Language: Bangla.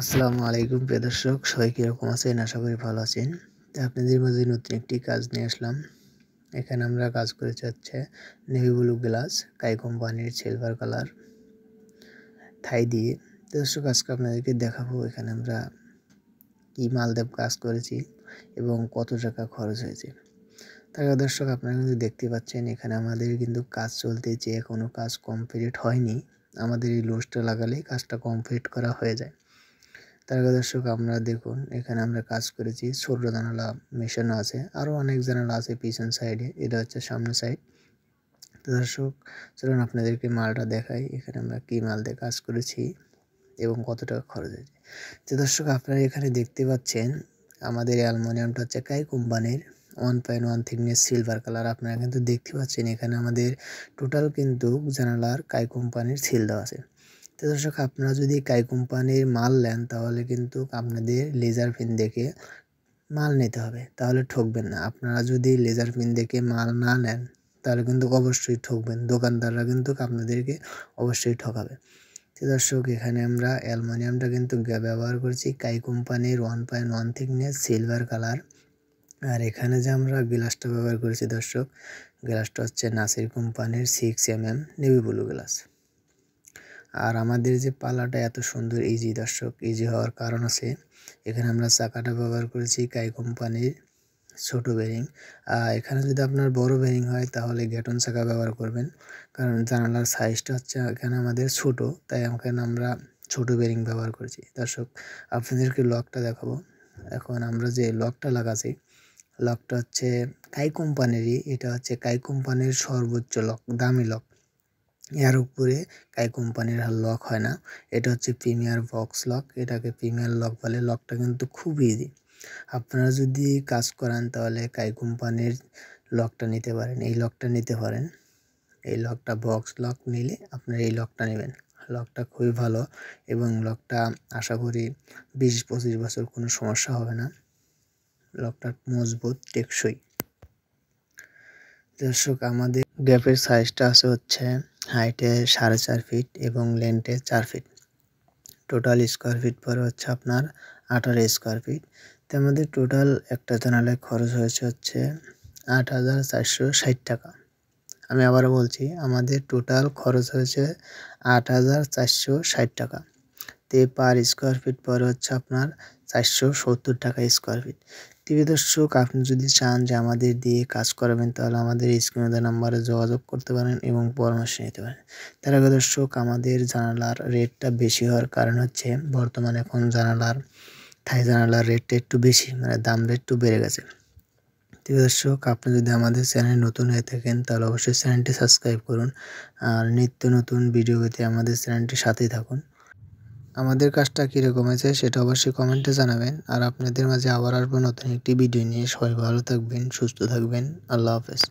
আসসালামু আলাইকুম প্রিয় দর্শক সবাই কীরকম আছেন আশা করি ভালো আছেন আপনাদের মাঝে নতুন একটি কাজ নিয়ে আসলাম এখানে আমরা কাজ করে চাচ্ছে নেভি ব্লু গ্লাস কাই কোম্পানির সিলভার কালার থাই দিয়ে দর্শক আজকে আপনাদেরকে দেখাবো এখানে আমরা কি মালদেব কাজ করেছি এবং কত টাকা খরচ হয়েছে তারা দর্শক আপনারা কিন্তু দেখতে পাচ্ছেন এখানে আমাদের কিন্তু কাজ চলতে যে কোনো কাজ কমপ্লিট হয়নি আমাদের এই লোসটা লাগালেই কাজটা কমপ্লিট করা হয়ে যায় তারকা দর্শক আপনারা দেখুন এখানে আমরা কাজ করেছি ছোট জানালা মেশানো আছে আরও অনেক জানালা আছে পিছন সাইডে এটা হচ্ছে সামনে সাইড তো দর্শক চলুন আপনাদেরকে মালটা দেখাই এখানে আমরা কী মাল দিয়ে কাজ করেছি এবং কত টাকা খরচ হয়েছে তো দর্শক আপনারা এখানে দেখতে পাচ্ছেন আমাদের অ্যালমোনিয়ামটা হচ্ছে কাই কোম্পানির one point one thickness silver colour আপনারা কিন্তু দেখতে পাচ্ছেন এখানে আমাদের টোটাল কিন্তু জানালার কাই কোম্পানির সিল দেওয়া আছে তো দর্শক আপনারা যদি কাই কোম্পানির মাল নেন তাহলে কিন্তু আপনাদের লেজার পিন দেখে মাল নিতে হবে তাহলে ঠকবেন না আপনারা যদি লেজার পিন দেখে মাল না নেন তাহলে কিন্তু অবশ্যই ঠকবেন দোকানদাররা কিন্তু আপনাদেরকে অবশ্যই ঠকাবে তো দর্শক এখানে আমরা অ্যালুমিনিয়ামটা কিন্তু ব্যবহার করছি কাই কোম্পানির one point one thickness silver colour আর এখানে যে আমরা গ্লাসটা ব্যবহার করেছি দর্শক গ্লাসটা হচ্ছে নাসির কোম্পানির six M M navy blue glass আর আমাদের যে পালাটা এত সুন্দর ইজি দর্শক ইজি হওয়ার কারণ আছে এখানে আমরা চাকাটা ব্যবহার করেছি কাই কোম্পানির ছোট বেরিং এখানে যদি আপনার বড় বেরিং হয় তাহলে গেটন চাকা ব্যবহার করবেন কারণ জানালার সাইজটা হচ্ছে এখানে আমাদের ছোট তাই এখানে আমরা ছোট বেরিং ব্যবহার করেছি দর্শক আপনাদেরকে লকটা দেখাবো এখন আমরা যে লকটা লাগাছি লকটা হচ্ছে কাই কোম্পানিরই এটা হচ্ছে কাই কোম্পানির সর্বোচ্চ লক দামি লক এর উপরে কাই কোম্পানির আর লক হয় না এটা হচ্ছে প্রিমিয়ার বক্স লক এটাকে প্রিমিয়ার লক বলে লকটা কিন্তু খুব ইজি আপনারা যদি কাজ করান তাহলে কাই কোম্পানির লকটা নিতে পারেন এই লকটা নিতে পারেন এই লকটা বক্স লক নিলে আপনারা এই লকটা নেবেন লকটা খুবই ভালো এবং লকটা আশা করি বিশ পঁচিশ বছর কোনো সমস্যা হবে না লকটা মজবুত টেকসই দর্শক আমাদের গ্যাপের সাইজটা আছে হচ্ছে হাইটে সাড়ে চার ফিট এবং লেন্থে চার ফিট টোটাল স্কোয়ার ফিট পরে হচ্ছে আপনার আঠারো স্কোয়ার ফিট তো আমাদের টোটাল একটা জানালে খরচ হয়েছে হচ্ছে আট হাজার চারশো ষাট টাকা আমি আবারও বলছি আমাদের টোটাল খরচ হয়েছে আট হাজার চারশো ষাট টাকা তে পার স্কোয়ার ফিট পরে হচ্ছে আপনার চারশো সত্তর টাকা স্কোয়ার ফিট টিভি দর্শক আপনি যদি চান যে আমাদের দিয়ে কাজ করাবেন তাহলে আমাদের স্ক্রিনে দেওয়া নাম্বারে যোগাযোগ করতে পারেন এবং পরামর্শ নিতে পারেন তার আগে দর্শক আমাদের জানালার রেটটা বেশি হওয়ার কারণ হচ্ছে বর্তমানে এখন জানালার থাই জানালার রেটটা একটু বেশি মানে রেট একটু বেড়ে গেছে টিভি দর্শক আপনি যদি আমাদের চ্যানেল নতুন হয়ে থাকেন তাহলে অবশ্যই চ্যানেলটি সাবস্ক্রাইব করুন আর নিত্য নতুন ভিডিও পেতে আমাদের চ্যানেলটির সাথেই থাকুন আমাদের কাজটা কীরকম হয়েছে সেটা অবশ্যই কমেন্টে জানাবেন আর আপনাদের মাঝে আবার আসবো নতুন একটি ভিডিও নিয়ে সবাই ভালো থাকবেন সুস্থ থাকবেন আল্লাহ হাফেজ